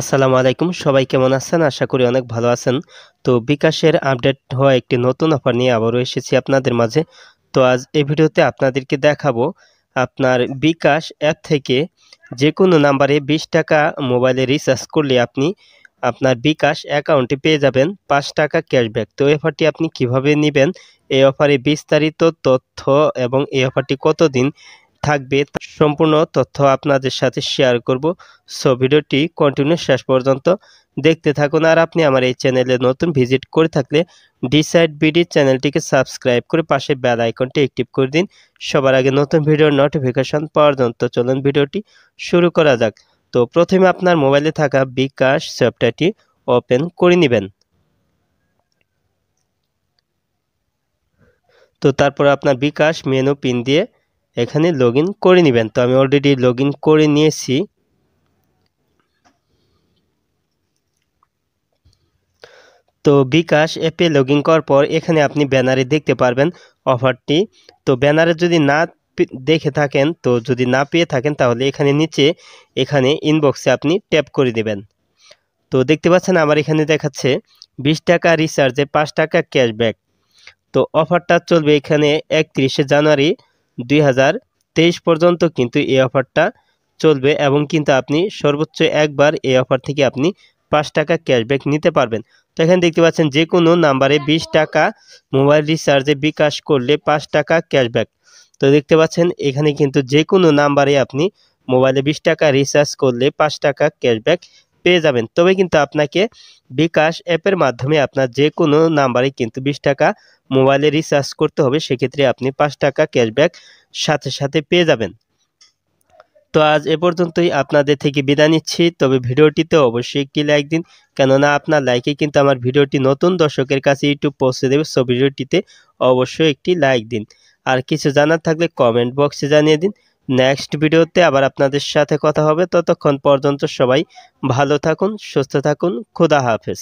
আসসালামু আলাইকুম সবাই কেমন আছেন আশা করি অনেক ভালো আছেন তো বিকাশের আপডেট হওয়া একটি নতুন অফার নিয়ে আবারও এসেছি আপনাদের মাঝে তো আজ এই ভিডিওতে আপনাদেরকে দেখাবো আপনার বিকাশ অ্যাপ থেকে যে কোনো নাম্বারে ২০ টাকা মোবাইলে রিচার্জ করলে আপনি আপনার বিকাশ অ্যাকাউন্টে পেয়ে যাবেন পাঁচ টাকা ক্যাশব্যাক তো অফারটি আপনি কিভাবে নেবেন এই অফারে বিস্তারিত তথ্য এবং এই অফারটি কতদিন থাকবে সম্পূর্ণ তথ্য আপনাদের সাথে শেয়ার করব সো ভিডিওটি কন্টিনিউ শেষ পর্যন্ত দেখতে থাকুন আর আপনি আমার এই চ্যানেলে নতুন ভিজিট করে থাকলে ডিসাইড বিডি চ্যানেলটিকে সাবস্ক্রাইব করে পাশে বেল আইকনটি অ্যাক্টিভ করে দিন সবার আগে নতুন ভিডিওর নোটিফিকেশন পাওয়ার জন্য চলুন ভিডিওটি শুরু করা যাক তো প্রথমে আপনার মোবাইলে থাকা বিকাশ সফটওয়্যারটি ওপেন করে নেবেন তো তারপর আপনার বিকাশ মেনু পিন দিয়ে এখানে লগ করে নেবেন তো আমি অলরেডি লগ করে নিয়েছি তো বিকাশ অ্যাপে লগ করার পর এখানে আপনি ব্যানারে দেখতে পারবেন অফারটি তো ব্যানারে যদি না দেখে থাকেন তো যদি না পেয়ে থাকেন তাহলে এখানে নিচে এখানে ইনবক্সে আপনি ট্যাপ করে দেবেন তো দেখতে পাচ্ছেন আমার এখানে দেখাচ্ছে বিশ টাকা রিচার্জে পাঁচ টাকা ক্যাশব্যাক তো অফারটা চলবে এখানে একত্রিশে জানুয়ারি দুই পর্যন্ত কিন্তু এই অফারটা চলবে এবং কিন্তু আপনি সর্বোচ্চ একবার এই অফার থেকে আপনি পাঁচ টাকা ক্যাশব্যাক নিতে পারবেন তো এখানে দেখতে পাচ্ছেন যে কোনো নাম্বারে ২০ টাকা মোবাইল রিচার্জে বিকাশ করলে পাঁচ টাকা ক্যাশব্যাক তো দেখতে পাচ্ছেন এখানে কিন্তু যে কোনো নাম্বারে আপনি মোবাইলে বিশ টাকা রিচার্জ করলে পাঁচ টাকা ক্যাশব্যাক পেয়ে যাবেন তবে কিন্তু আপনাকে বিকাশ অ্যাপের মাধ্যমে আপনার যে কোনো নাম্বারে কিন্তু বিশ টাকা মোবাইলে রিচার্জ করতে হবে সেক্ষেত্রে আপনি পাঁচ টাকা ক্যাশব্যাক সাথে সাথে পেয়ে যাবেন তো আজ এ পর্যন্তই আপনাদের থেকে বিদায় নিচ্ছি তবে ভিডিওটিতে অবশ্যই একটি লাইক দিন কেননা আপনার লাইকে কিন্তু আমার ভিডিওটি নতুন দর্শকের কাছে ইউটিউব পৌঁছে দেবে সো ভিডিওটিতে অবশ্যই একটি লাইক দিন আর কিছু জানার থাকলে কমেন্ট বক্সে জানিয়ে দিন নেক্সট ভিডিওতে আবার আপনাদের সাথে কথা হবে ততক্ষণ পর্যন্ত সবাই ভালো থাকুন সুস্থ থাকুন খুদা হাফেজ